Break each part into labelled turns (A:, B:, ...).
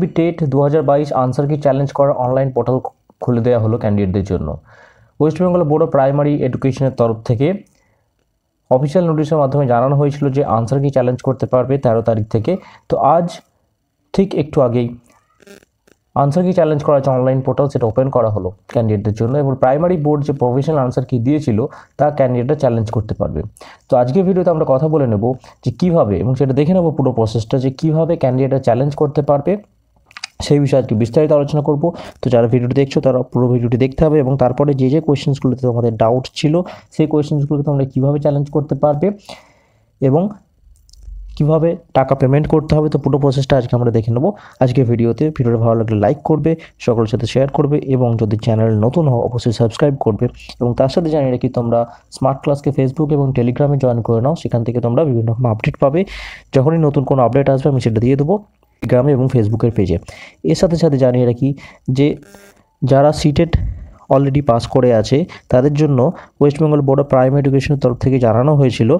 A: B TET দু হাজার বাইশ আনসারকে চ্যালেঞ্জ করার অনলাইন পোর্টাল খুলে দেওয়া হলো ক্যান্ডিডেটদের জন্য ওয়েস্টবেঙ্গল বোর্ড অফ প্রাইমারি এডুকেশনের তরফ থেকে অফিসিয়াল নোটিশের মাধ্যমে জানানো হয়েছিল যে আনসার কি চ্যালেঞ্জ করতে পারবে তেরো তারিখ থেকে তো আজ ঠিক একটু আগেই আনসার কি চ্যালেঞ্জ করা হয়েছে অনলাইন পোর্টাল সেটা ওপেন করা হলো ক্যান্ডিডেটদের জন্য এবং প্রাইমারি বোর্ড যে প্রফেশনাল আনসার কি দিয়েছিল তা ক্যান্ডিডেটরা চ্যালেঞ্জ করতে পারবে তো আজকের ভিডিওতে আমরা কথা বলে নেব যে কীভাবে এবং সেটা দেখে নেবো পুরো প্রসেসটা যে কীভাবে ক্যান্ডিডেটরা চ্যালেঞ্জ করতে পারবে সেই বিষয়ে আজকে বিস্তারিত আলোচনা করব তো যারা ভিডিওটি দেখছো তারা পুরো ভিডিওটি দেখতে হবে এবং তারপরে যে যে কোয়েশ্চেন্সগুলোতে তোমাদের ডাউট ছিল সেই কোয়েশ্চেন্সগুলোকে তোমরা কীভাবে চ্যালেঞ্জ করতে পারবে এবং কিভাবে টাকা পেমেন্ট করতে হবে তো পুরো প্রসেসটা আজকে আমরা দেখে নেবো আজকে ভিডিওতে ভিডিওটা ভালো লাগলে লাইক করবে সকলের সাথে শেয়ার করবে এবং যদি চ্যানেল নতুন হও অবশ্যই সাবস্ক্রাইব করবে এবং তার সাথে জানিয়ে রাখি তোমরা স্মার্ট ক্লাসকে ফেসবুক এবং টেলিগ্রামে জয়েন করে নাও সেখান থেকে তোমরা বিভিন্ন রকম আপডেট পাবে যখনই নতুন কোনো আপডেট আসবে আমি সেটা দিয়ে দেবো টেলিগ্রামে এবং ফেসবুকের পেজে এর সাথে সাথে জানিয়ে রাখি যে যারা সিটেট অলরেডি পাস করে আছে তাদের জন্য West Bengal board of prime এডুকেশনের তরফ থেকে জানানো হয়েছিল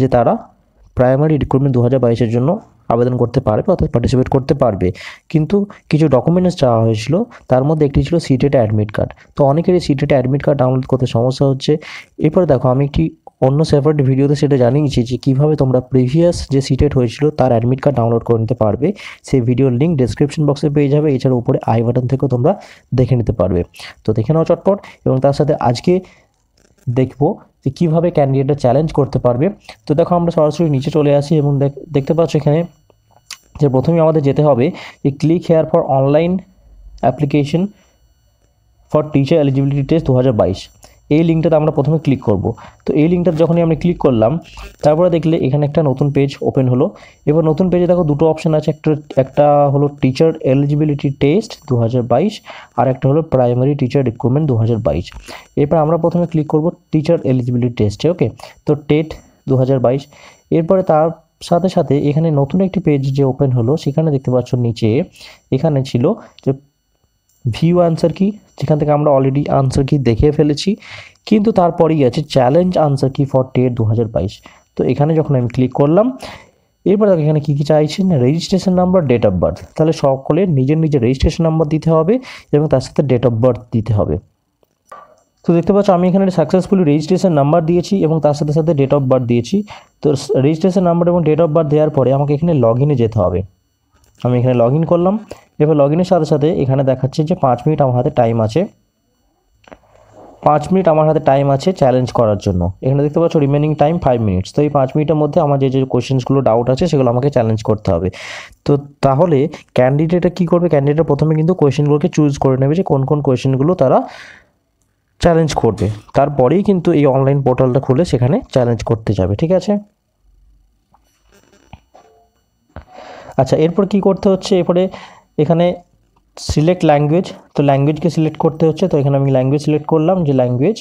A: যে তারা প্রাইমারি রিক্রুটমেন্ট দু হাজার বাইশের জন্য আবেদন করতে পারবে অর্থাৎ পার্টিসিপেট করতে পারবে কিন্তু কিছু ডকুমেন্টস চাওয়া হয়েছিল তার মধ্যে একটি ছিল সিটেটা অ্যাডমিট কার্ড তো অনেকেরই সিটেটা অ্যাডমিট কার্ড ডাউনলোড করতে সমস্যা হচ্ছে এরপরে দেখো আমি একটি অন্য সেপারেট ভিডিওতে সেটা জানিয়েছি যে কীভাবে তোমরা প্রিভিয়াস যে সিটেট হয়েছিল তার অ্যাডমিট কার্ড ডাউনলোড করে নিতে পারবে সেই ভিডিওর লিঙ্ক ডিসক্রিপশন বক্সে পেয়ে যাবে এছাড়া উপরে আই বাটন থেকেও তোমরা দেখে নিতে পারবে তো দেখে নাও চটপট এবং তার সাথে আজকে দেখব যে কীভাবে ক্যান্ডিডেটটা চ্যালেঞ্জ করতে পারবে তো দেখো আমরা সরাসরি নিচে চলে আসি এবং দেখতে পাচ্ছ এখানে যে প্রথমে আমাদের যেতে হবে যে click here for online application for teacher eligibility test দু এই লিঙ্কটাতে আমরা প্রথমে ক্লিক করব তো এই লিঙ্কটা যখনই আমি ক্লিক করলাম তারপরে দেখলে এখানে একটা নতুন পেজ ওপেন হলো এবার নতুন পেজে দেখো দুটো অপশান আছে একটা একটা হলো টিচার এলিজিবিলিটি টেস্ট দু আর একটা হলো প্রাইমারি টিচার রিক্রুটমেন্ট দু এরপর আমরা প্রথমে ক্লিক করব টিচার এলিজিবিলিটি টেস্টে ওকে তো টেট দু এরপরে তার সাথে সাথে এখানে নতুন একটি পেজ যে ওপেন হলো সেখানে দেখতে পাচ্ছ নিচে এখানে ছিল যে ভিউ আনসার কি যেখান থেকে আমরা অলরেডি আনসার কি দেখে ফেলেছি কিন্তু তারপরেই আছে challenge answer key for TET দু তো এখানে যখন আমি ক্লিক করলাম এরপর দেখো এখানে কী কী চাইছেন registration number date of birth তাহলে সকলের নিজের নিজের রেজিস্ট্রেশন নাম্বার দিতে হবে এবং তার সাথে ডেট অফ বার্থ দিতে হবে তো দেখতে পাচ্ছ আমি এখানে সাকসেসফুলি রেজিস্ট্রেশন নাম্বার দিয়েছি এবং তার সাথে সাথে ডেট অফ বার্থ দিয়েছি তো রেজিস্ট্রেশন নাম্বার এবং ডেট অফ বার্থ দেওয়ার পরে আমাকে এখানে লগ যেতে হবে আমি এখানে লগ ইন করলাম এবার লগ ইনের সাথে সাথে এখানে দেখাচ্ছে যে পাঁচ মিনিট আমার হাতে টাইম আছে পাঁচ মিনিট আমার হাতে টাইম আছে চ্যালেঞ্জ করার জন্য এখানে দেখতে পাচ্ছ রিমেনিং টাইম ফাইভ মিনিটস তো এই পাঁচ মিনিটের মধ্যে আমার যে যে কোয়েশ্চেন্সগুলো ডাউট আছে সেগুলো আমাকে চ্যালেঞ্জ করতে হবে তো তাহলে ক্যান্ডিডেটটা কী করবে ক্যান্ডিডেট প্রথমে কিন্তু কোয়েশ্চেনগুলোকে চুজ করে নেবে যে কোন কোন কোয়েশ্চেনগুলো তারা চ্যালেঞ্জ করবে তারপরেই কিন্তু এই অনলাইন পোর্টালটা খুলে সেখানে চ্যালেঞ্জ করতে যাবে ঠিক আছে আচ্ছা এরপর কি করতে হচ্ছে এরপরে এখানে সিলেক্ট ল্যাঙ্গুয়েজ তো ল্যাঙ্গুয়েজকে সিলেক্ট করতে হচ্ছে তো এখানে আমি ল্যাঙ্গুয়েজ সিলেক্ট করলাম যে ল্যাঙ্গুয়েজ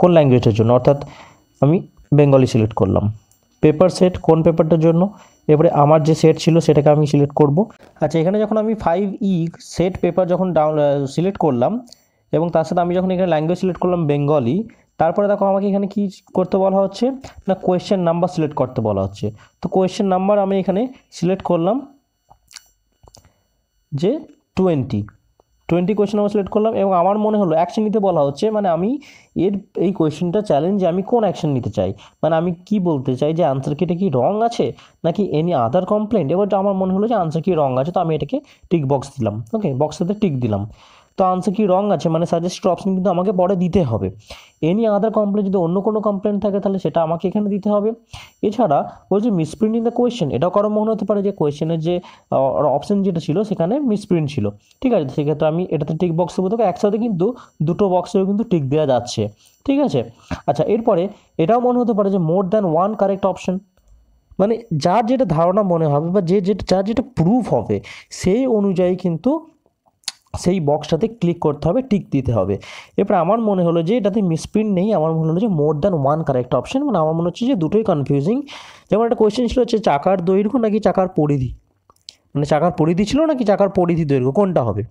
A: কোন ল্যাঙ্গুয়েজের জন্য অর্থাৎ আমি বেঙ্গলি সিলেক্ট করলাম পেপার সেট কোন পেপারটার জন্য এবারে আমার যে সেট ছিল সেটাকে আমি সিলেক্ট করব আচ্ছা এখানে যখন আমি ফাইভ ই সেট পেপার যখন ডাউন সিলেক্ট করলাম এবং তার সাথে আমি যখন এখানে ল্যাঙ্গুয়েজ সিলেক্ট করলাম বেঙ্গলি তারপরে দেখো আমাকে এখানে কি করতে বলা হচ্ছে না কোয়েশ্চেন নাম্বার সিলেক্ট করতে বলা হচ্ছে তো কোয়েশ্চেন নাম্বার আমি এখানে সিলেক্ট করলাম যে টোয়েন্টি টোয়েন্টি কোয়েশ্চেন আমার সিলেক্ট করলাম এবং আমার মনে হলো অ্যাকশন নিতে বলা হচ্ছে মানে আমি এর এই কোয়েশ্চেনটা চ্যালেঞ্জ যে আমি কোন অ্যাকশন নিতে চাই মানে আমি কি বলতে চাই যে আনসার কি এটা কি রং আছে নাকি এনি আদার কমপ্লেন্ট এবার আমার মনে হলো যে আনসার কি রং আছে তো আমি এটাকে টিক বক্স দিলাম ওকে বক্সটাতে টিক দিলাম তো আনসার কি রং আছে মানে সাজেস্টেড অপশন কিন্তু আমাকে পরে দিতে হবে এনি আদার কমপ্লেন যদি অন্য কোনো কমপ্লেন থাকে তাহলে সেটা আমাকে এখানে দিতে হবে এছাড়া বলছে মিসপ্রিন্ট ইন দ্য কোয়েশ্চেন এটাও কারো মনে হতে পারে যে কোয়েশ্চেনের যে অপশন যেটা ছিল সেখানে মিসপ্রিন্ট ছিল ঠিক আছে সেক্ষেত্রে আমি এটাতে টিক বক্স দেবো তোকে একসাথে কিন্তু দুটো বক্সেও কিন্তু টিক দেওয়া যাচ্ছে ঠিক আছে আচ্ছা এরপরে এটাও মনে হতে পারে যে more than one correct option মানে যার যেটা ধারণা মনে হবে বা যে যেটা যার যেটা প্রুফ হবে সেই অনুযায়ী কিন্তু সেই বক্সটাতে ক্লিক করতে হবে টিক দিতে হবে এবার আমার মনে হলো যে এটাতে মিসপ্রিন্ট নেই আমার মনে হলো যে more than one correct option মানে আমার মনে হচ্ছে যে দুটোই কনফিউজিং যেমন একটা কোয়েশ্চেন ছিল হচ্ছে চাকার দৈর্ঘ্য নাকি চাকার পরিধি মানে চাকার পরিধি ছিল নাকি চাকার পরিধি দৈর্ঘ্য কোনটা হবে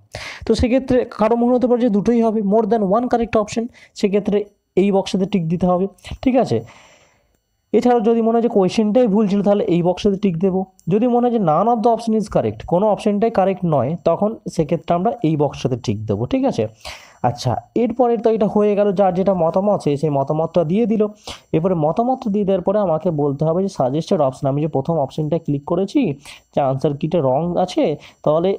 A: তো সেক্ষেত্রে কারো মনে হতে পারে যে দুটোই হবে more than one correct option সেক্ষেত্রে এই বক্সাতে টিক দিতে হবে ঠিক আছে এছাড়াও যদি মনে হয় যে কোয়েশ্চেনটাই ভুল ছিল তাহলে এই বক্সেতে টিক দেবো যদি মনে হয় যে none of the option is correct কোনো অপশানটাই কারেক্ট নয় তখন সেক্ষেত্রে আমরা এই বক্সটাতে টিক দেবো ঠিক আছে আচ্ছা এরপরে তো এটা হয়ে গেল যার যেটা মতামত আছে সেই মতামতটা দিয়ে দিল এরপরে মতামতটা দিয়ে দেওয়ার পরে আমাকে বলতে হবে যে সাজেস্টেড অপশন আমি যে প্রথম অপশানটা ক্লিক করেছি যে আনসার কিটা রং আছে তাহলে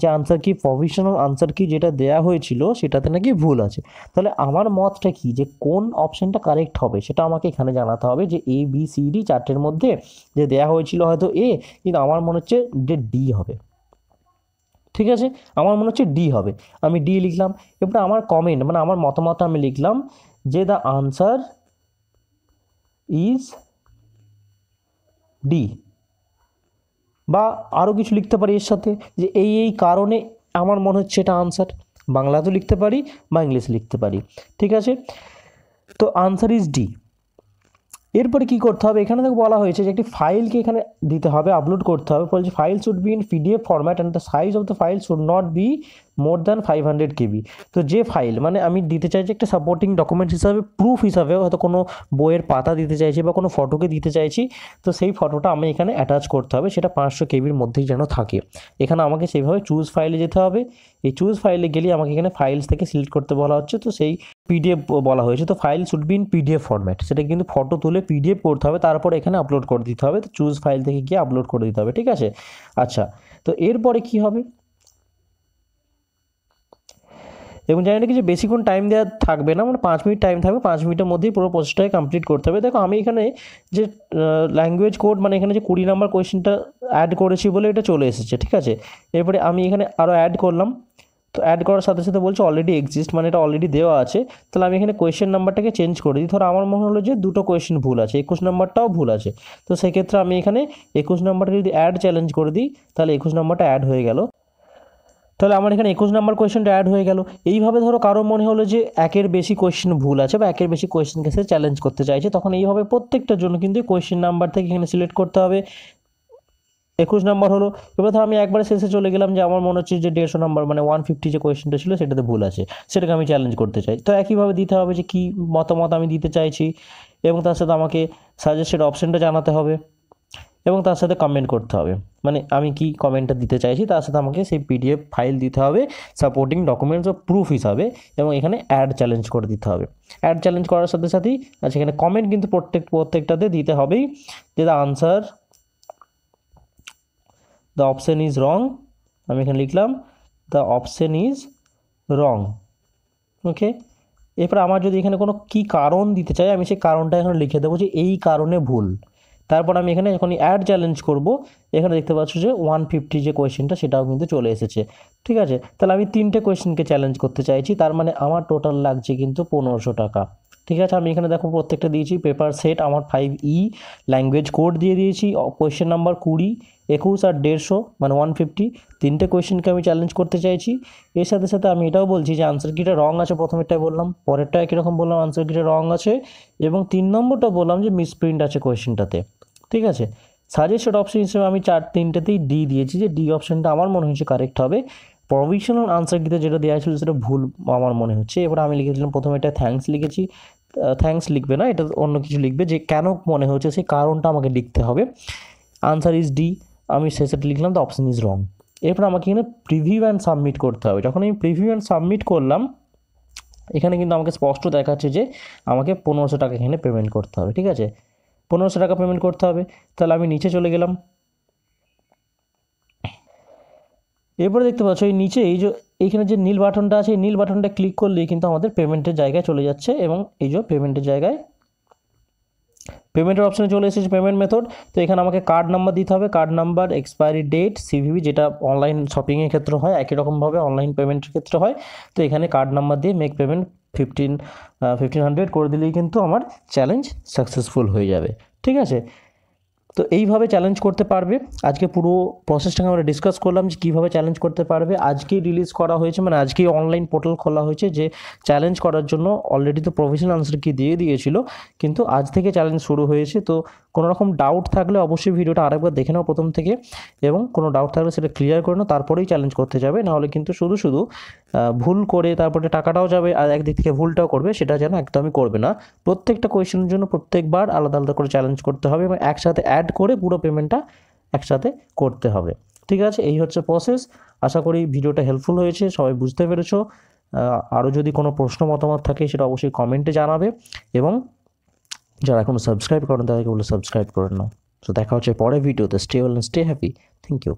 A: যে আনসার কি প্রভিশনাল আনসার কি যেটা দেয়া হয়েছিল সেটাতে নাকি ভুল আছে তাহলে আমার মতটা কি যে কোন অপশানটা কারেক্ট হবে সেটা আমাকে এখানে জানাতে হবে যে এ বি সি ডি চারটের মধ্যে যে দেয়া হয়েছিল হয়তো এ কিন্তু আমার মনে হচ্ছে যে ডি হবে ঠিক আছে আমার মনে হচ্ছে ডি হবে আমি ডি লিখলাম এরপরে আমার কমেন্ট মানে আমার মতামত আমি লিখলাম যে দ্য আনসার ইজ ডি বা আরও কিছু লিখতে পারি এর সাথে যে এই এই কারণে আমার মনে হচ্ছে এটা আনসার বাংলাতেও লিখতে পারি বা ইংলিশ লিখতে পারি ঠিক আছে তো আনসার ইজ ডি এরপরে কী করতে হবে এখানে দেখো বলা হয়েছে যে একটি ফাইলকে এখানে দিতে হবে আপলোড করতে হবে বলছে file should be in PDF format and the size of the file should not be more than five hundred KB তো যে ফাইল মানে আমি দিতে চাইছি একটা সাপোর্টিং ডকুমেন্টস হিসাবে প্রুফ হিসাবে হয়তো কোনো বইয়ের পাতা দিতে চাইছি বা কোনো ফটোকে দিতে চাইছি তো সেই ফটোটা আমি এখানে অ্যাটাচ করতে হবে সেটা পাঁচশো কেবির মধ্যেই যেন থাকে এখানে আমাকে সেইভাবে চুজ ফাইলে যেতে হবে এই চুজ ফাইলে গেলে আমাকে এখানে ফাইলস থেকে সিলেক্ট করতে বলা হচ্ছে তো সেই পিডিএফ বলা হয়েছে তো file should be in PDF format সেটা কিন্তু ফটো তুলে পিডিএফ করতে হবে তারপর এখানে আপলোড করে দিতে হবে তো চুজ ফাইল থেকে গিয়ে আপলোড করে দিতে হবে ঠিক আছে আচ্ছা তো এরপরে কি হবে এবং জানি না যে বেশিক্ষণ টাইম দেওয়া থাকবে না মানে পাঁচ মিনিট টাইম থাকবে পাঁচ মিনিটের মধ্যেই পুরো প্রসেসটাকে কমপ্লিট করতে হবে দেখো আমি এখানে যে ল্যাঙ্গুয়েজ কোড মানে এখানে যে কুড়ি নাম্বার কোয়েশ্চেনটা অ্যাড করেছি বলে এটা চলে এসেছে ঠিক আছে এরপরে আমি এখানে আরও অ্যাড করলাম তো অ্যাড করার সাথে সাথে বলছে অলরেডি এক্সিস্ট মানে এটা অলরেডি দেওয়া আছে তাহলে আমি এখানে কোয়েশ্চেন নাম্বারটাকে চেঞ্জ করে দিই ধরো আমার মনে হলো যে দুটো কোয়েশ্চেন ভুল আছে একুশ নাম্বারটাও ভুল আছে তো সেক্ষেত্রে আমি এখানে একুশ নাম্বারটা যদি অ্যাড চ্যালেঞ্জ করে দিই তাহলে একুশ নাম্বারটা অ্যাড হয়ে গেল তাহলে আমার এখানে একুশ নাম্বার কোয়েশনটা অ্যাড হয়ে গেল এইভাবে ধরো কারো মনে হলো যে একের বেশি কোয়েশ্চেন ভুল আছে বা একের বেশি কোয়েশ্চেনকে সে চ্যালেঞ্জ করতে চাইছে তখন এইভাবে প্রত্যেকটার জন্য কিন্তু কোয়েশ্চেন নাম্বার থেকে এখানে সিলেক্ট করতে হবে একুশ নাম্বার হলো এবার ধর আমি একবারে শেষে চলে গেলাম যে আমার মনে হচ্ছে যে দেড়শো নাম্বার মানে ওয়ান ফিফটি যে কোয়েশ্চেনটা ছিল সেটাতে ভুল আছে সেটাকে আমি চ্যালেঞ্জ করতে চাই তো একইভাবে দিতে হবে যে কী মতামত আমি দিতে চাইছি এবং তার সাথে আমাকে সাজেস্টেড অপশানটা জানাতে হবে এবং তার সাথে কমেন্ট করতে হবে মানে আমি কি কমেন্টটা দিতে চাইছি তার সাথে আমাকে সেই পিডিএফ ফাইল দিতে হবে সাপোর্টিং ডকুমেন্টস ও প্রুফ হিসাবে এবং এখানে অ্যাড চ্যালেঞ্জ করে দিতে হবে অ্যাড চ্যালেঞ্জ করার সাথে সাথেই আচ্ছা এখানে কমেন্ট কিন্তু প্রত্যেক প্রত্যেকটাতে দিতে হবেই যে the answer the option is wrong আমি এখানে লিখলাম the option is wrong okay এরপর আমার যদি এখানে কোনো কি কারণ দিতে চাই আমি সেই কারণটা এখানে লিখে দেবো যে এই কারণে ভুল তারপর আমি এখানে যখন অ্যাড চ্যালেঞ্জ করব এখানে দেখতে পাচ্ছ যে ওয়ান ফিফটি যে কোয়েশ্চেনটা সেটাও কিন্তু চলে এসেছে ঠিক আছে তাহলে আমি তিনটে কোয়েশ্চেনকে চ্যালেঞ্জ করতে চাইছি তার মানে আমার টোটাল লাগছে কিন্তু পনেরোশো টাকা ঠিক আছে আমি এখানে দেখো প্রত্যেকটা দিয়েছি পেপার সেট আমার ফাইভ ই ল্যাঙ্গুয়েজ কোড দিয়ে দিয়েছি কোয়েশ্চেন নাম্বার কুড়ি একুশ আর দেড়শো মানে ওয়ান ফিফটি তিনটে কোয়েশ্চেনকে আমি চ্যালেঞ্জ করতে চাইছি এর সাথে সাথে আমি এটাও বলছি যে আনসার কিটা রং আছে প্রথমেরটাই বললাম পরেরটা রকম বললাম আনসার কিটা রং আছে এবং তিন নম্বরটা বললাম যে মিসপ্রিন্ট আছে কোয়েশ্চেনটাতে ঠিক আছে সাজেস্টেড অপশন হিসেবে আমি চার তিনটাতেই ডি দিয়েছি যে ডি অপশনটা আমার মনে হয়েছে কারেক্ট হবে প্রভিশনাল আনসার কিন্তু যেটা দেওয়া ছিল সেটা ভুল আমার মনে হচ্ছে এবার আমি লিখেছিলাম প্রথমে এটা থ্যাঙ্কস লিখেছি থ্যাঙ্কস লিখবে না এটা অন্য কিছু লিখবে যে কেন মনে হচ্ছে সেই কারণটা আমাকে লিখতে হবে আনসার ইজ ডি আমি সেটা লিখলাম দ্য অপশন ইজ রং এরপর আমাকে এখানে প্রিভিউ অ্যান্ড সাবমিট করতে হবে যখন আমি প্রিভিউ অ্যান্ড সাবমিট করলাম এখানে কিন্তু আমাকে স্পষ্ট দেখাচ্ছে যে আমাকে পনেরোশো টাকা এখানে পেমেন্ট করতে হবে ঠিক আছে পনেরোশো টাকা পেমেন্ট করতে হবে তাহলে আমি নিচে চলে গেলাম এরপরে দেখতে পাচ্ছ এই নিচে এই যে এইখানে যে নীল বাটনটা আছে এই নীল বাটনটা ক্লিক করলেই কিন্তু আমাদের পেমেন্টের জায়গায় চলে যাচ্ছে এবং এই যে পেমেন্টের জায়গায় পেমেন্টের অপশানে চলে এসেছে পেমেন্ট মেথড তো এখানে আমাকে কার্ড নাম্বার দিতে হবে card number expiry date CVV যেটা অনলাইন শপিংয়ের ক্ষেত্রে হয় একই রকমভাবে অনলাইন পেমেন্টের ক্ষেত্রে হয় তো এখানে কার্ড নাম্বার দিয়ে make payment fifteen fifteen hundred করে দিলেই কিন্তু আমার চ্যালেঞ্জ সাকসেসফুল হয়ে যাবে ঠিক আছে তো এইভাবে চ্যালেঞ্জ করতে পারবে আজকে পুরো প্রসেসটাকে আমরা ডিসকাস করলাম যে কীভাবে চ্যালেঞ্জ করতে পারবে আজকেই রিলিজ করা হয়েছে মানে আজকেই অনলাইন পোর্টাল খোলা হয়েছে যে চ্যালেঞ্জ করার জন্য অলরেডি তো প্রফেশনাল আনসার কি দিয়ে দিয়েছিল কিন্তু আজ থেকে চ্যালেঞ্জ শুরু হয়েছে তো কোনো রকম ডাউট থাকলে অবশ্যই ভিডিওটা আরেকবার দেখে নাও প্রথম থেকে এবং কোনো ডাউট থাকলে সেটা ক্লিয়ার করে নাও তারপরেই চ্যালেঞ্জ করতে যাবে নাহলে কিন্তু শুধু শুধু ভুল করে তারপরে টাকাটাও যাবে আর একদিক থেকে ভুলটাও করবে সেটা যেন একদমই করবে না প্রত্যেকটা কোয়েশ্চেনের জন্য প্রত্যেকবার আলাদা আলাদা করে চ্যালেঞ্জ করতে হবে এবং একসাথে অ্যাড করে পুরো পেমেন্টটা একসাথে করতে হবে ঠিক আছে এই হচ্ছে প্রসেস আশা করি ভিডিওটা হেল্পফুল হয়েছে সবাই বুঝতে পেরেছো আরও যদি কোনো প্রশ্ন মতামত থাকে সেটা অবশ্যই কমেন্টে জানাবে এবং じゃあ এরকম সাবস্ক্রাইব করতে হলে সাবস্ক্রাইব করে নাও তো দেখা হচ্ছে পরের ভিডিওতে stay well and stay happy thank you